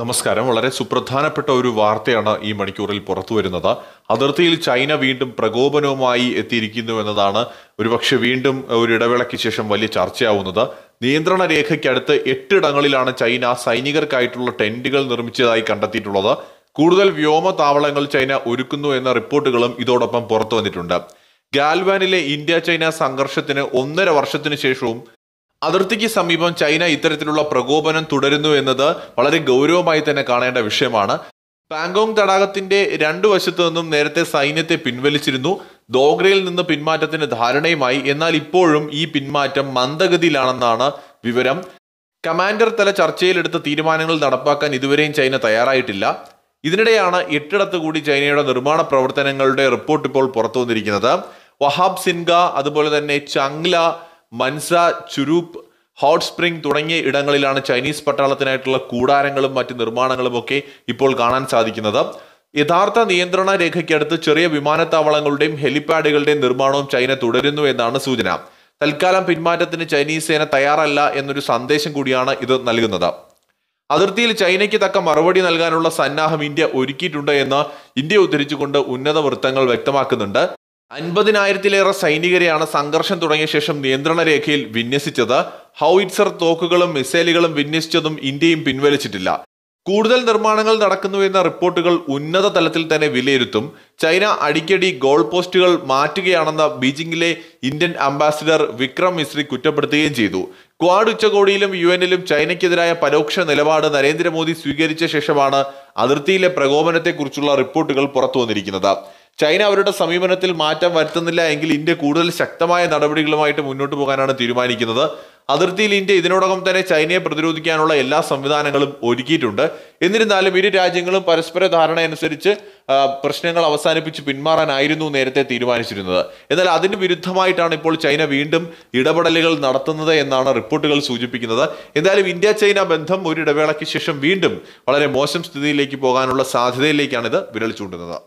നമസ്കാരം വളരെ സുപ്രധാനപ്പെട്ട ഒരു വാർത്തയാണ് ഈ മണിക്കൂറിൽ പുറത്തു വരുന്നത് അതിർത്തിയിൽ ചൈന വീണ്ടും പ്രകോപനവുമായി എത്തിയിരിക്കുന്നു എന്നതാണ് ഒരുപക്ഷെ വീണ്ടും ഒരു ഇടവേളയ്ക്ക് ശേഷം വലിയ ചർച്ചയാവുന്നത് നിയന്ത്രണ രേഖയ്ക്കടുത്ത് എട്ടിടങ്ങളിലാണ് ചൈന സൈനികർക്കായിട്ടുള്ള ടെന്റുകൾ നിർമ്മിച്ചതായി കണ്ടെത്തിയിട്ടുള്ളത് കൂടുതൽ വ്യോമ താവളങ്ങൾ ചൈന ഒരുക്കുന്നു എന്ന റിപ്പോർട്ടുകളും ഇതോടൊപ്പം പുറത്തു വന്നിട്ടുണ്ട് ഗാൽവാനിലെ ഇന്ത്യ ചൈന സംഘർഷത്തിന് ഒന്നര വർഷത്തിന് ശേഷവും അതിർത്തിക്ക് സമീപം ചൈന ഇത്തരത്തിലുള്ള പ്രകോപനം തുടരുന്നു എന്നത് വളരെ ഗൗരവമായി തന്നെ കാണേണ്ട വിഷയമാണ് പാങ്കോങ് തടാകത്തിന്റെ രണ്ടു വശത്തു നിന്നും നേരത്തെ സൈന്യത്തെ പിൻവലിച്ചിരുന്നു ദോഗ്രയിൽ നിന്ന് പിന്മാറ്റത്തിന് ധാരണയുമായി എന്നാൽ ഇപ്പോഴും ഈ പിന്മാറ്റം മന്ദഗതിയിലാണെന്നാണ് വിവരം കമാൻഡർ തല ചർച്ചയിലെടുത്ത തീരുമാനങ്ങൾ നടപ്പാക്കാൻ ഇതുവരെയും ചൈന തയ്യാറായിട്ടില്ല ഇതിനിടെയാണ് എട്ടിടത്ത് കൂടി ചൈനയുടെ നിർമ്മാണ പ്രവർത്തനങ്ങളുടെ റിപ്പോർട്ട് ഇപ്പോൾ പുറത്തു വന്നിരിക്കുന്നത് വഹാബ് സിൻഗ അതുപോലെ തന്നെ ചംഗ്ല മൻസ ചുരൂപ്പ് ഹോട്ട് സ്പ്രിംഗ് തുടങ്ങിയ ഇടങ്ങളിലാണ് ചൈനീസ് പട്ടാളത്തിനായിട്ടുള്ള കൂടാരങ്ങളും മറ്റ് നിർമ്മാണങ്ങളും ഒക്കെ ഇപ്പോൾ കാണാൻ സാധിക്കുന്നത് യഥാർത്ഥ നിയന്ത്രണ രേഖയ്ക്കടുത്ത് ചെറിയ വിമാനത്താവളങ്ങളുടെയും ഹെലിപ്പാഡുകളുടെയും നിർമ്മാണവും ചൈന തുടരുന്നു എന്നാണ് സൂചന തൽക്കാലം പിന്മാറ്റത്തിന് ചൈനീസ് സേന തയ്യാറല്ല എന്നൊരു സന്ദേശം കൂടിയാണ് ഇത് നൽകുന്നത് അതിർത്തിയിൽ ചൈനയ്ക്ക് തക്ക മറുപടി നൽകാനുള്ള സന്നാഹം ഇന്ത്യ ഒരുക്കിയിട്ടുണ്ട് എന്ന് ഇന്ത്യ ഉദ്ധരിച്ചുകൊണ്ട് ഉന്നത വൃത്തങ്ങൾ വ്യക്തമാക്കുന്നുണ്ട് അൻപതിനായിരത്തിലേറെ സൈനികരെയാണ് സംഘർഷം തുടങ്ങിയ ശേഷം നിയന്ത്രണ രേഖയിൽ വിന്യസിച്ചത് ഹൗയിറ്റ്സർ തോക്കുകളും മിസൈലുകളും വിന്യസിച്ചതും ഇന്ത്യയും പിൻവലിച്ചിട്ടില്ല കൂടുതൽ നിർമ്മാണങ്ങൾ നടക്കുന്നുവെന്ന റിപ്പോർട്ടുകൾ ഉന്നത തലത്തിൽ തന്നെ വിലയിരുത്തും ചൈന അടിക്കടി ഗോൾ പോസ്റ്റുകൾ മാറ്റുകയാണെന്ന ബീജിംഗിലെ ഇന്ത്യൻ അംബാസിഡർ വിക്രം മിശ്രി കുറ്റപ്പെടുത്തുകയും ചെയ്തു ക്വാഡ് ഉച്ചകോടിയിലും യു എന്നിലും ചൈനയ്ക്കെതിരായ പരോക്ഷ നിലപാട് നരേന്ദ്രമോദി സ്വീകരിച്ച ശേഷമാണ് അതിർത്തിയിലെ പ്രകോപനത്തെക്കുറിച്ചുള്ള റിപ്പോർട്ടുകൾ പുറത്തുവന്നിരിക്കുന്നത് ചൈന അവരുടെ സമീപനത്തിൽ മാറ്റം വരുത്തുന്നില്ല എങ്കിൽ ഇന്ത്യ കൂടുതൽ ശക്തമായ നടപടികളുമായിട്ട് മുന്നോട്ട് പോകാനാണ് തീരുമാനിക്കുന്നത് അതിർത്തിയിൽ ഇന്ത്യ ഇതിനോടകം തന്നെ ചൈനയെ പ്രതിരോധിക്കാനുള്ള എല്ലാ സംവിധാനങ്ങളും ഒരുക്കിയിട്ടുണ്ട് എന്നിരുന്നാലും ഇരു രാജ്യങ്ങളും പരസ്പര ധാരണയനുസരിച്ച് പ്രശ്നങ്ങൾ അവസാനിപ്പിച്ച് പിന്മാറാനായിരുന്നു നേരത്തെ തീരുമാനിച്ചിരുന്നത് എന്നാൽ അതിന് വിരുദ്ധമായിട്ടാണ് ഇപ്പോൾ ചൈന വീണ്ടും ഇടപെടലുകൾ നടത്തുന്നത് എന്നാണ് റിപ്പോർട്ടുകൾ സൂചിപ്പിക്കുന്നത് എന്തായാലും ഇന്ത്യ ചൈന ബന്ധം ഒരിടവേളയ്ക്ക് ശേഷം വീണ്ടും വളരെ മോശം സ്ഥിതിയിലേക്ക് പോകാനുള്ള സാധ്യതയിലേക്കാണ് ഇത് വിരൽ ചൂണ്ടുന്നത്